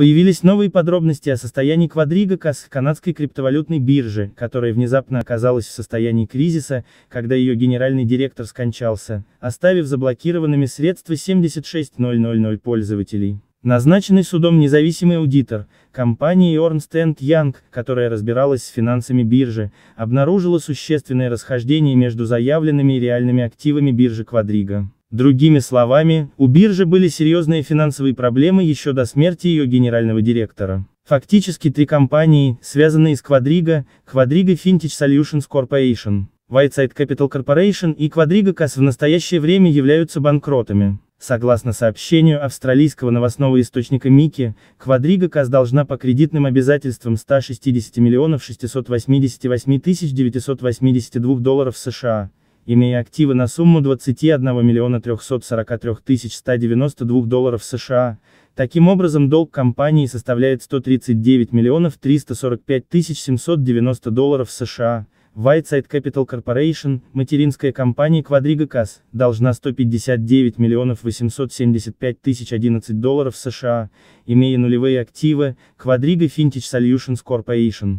Появились новые подробности о состоянии Квадрига Касс канадской криптовалютной биржи, которая внезапно оказалась в состоянии кризиса, когда ее генеральный директор скончался, оставив заблокированными средства 76 000 пользователей. Назначенный судом независимый аудитор, компании Ernst Young, которая разбиралась с финансами биржи, обнаружила существенное расхождение между заявленными и реальными активами биржи Квадрига. Другими словами, у биржи были серьезные финансовые проблемы еще до смерти ее генерального директора. Фактически три компании, связанные с Quadriga, Quadriga Fintech Solutions Corporation, Whiteside Capital Corporation и Quadriga CAS в настоящее время являются банкротами. Согласно сообщению австралийского новостного источника Мики, Quadriga CAS должна по кредитным обязательствам 160 миллионов 688 тысяч 982 долларов США, имея активы на сумму 21 миллиона 343 192 долларов США. Таким образом долг компании составляет 139 миллионов 345 790 долларов США. Whiteside Capital Corporation, материнская компания Quadriga Cas, должна 159 миллионов 875 тысяч 11 долларов США, имея нулевые активы, Quadriga Fintech Solutions Corporation.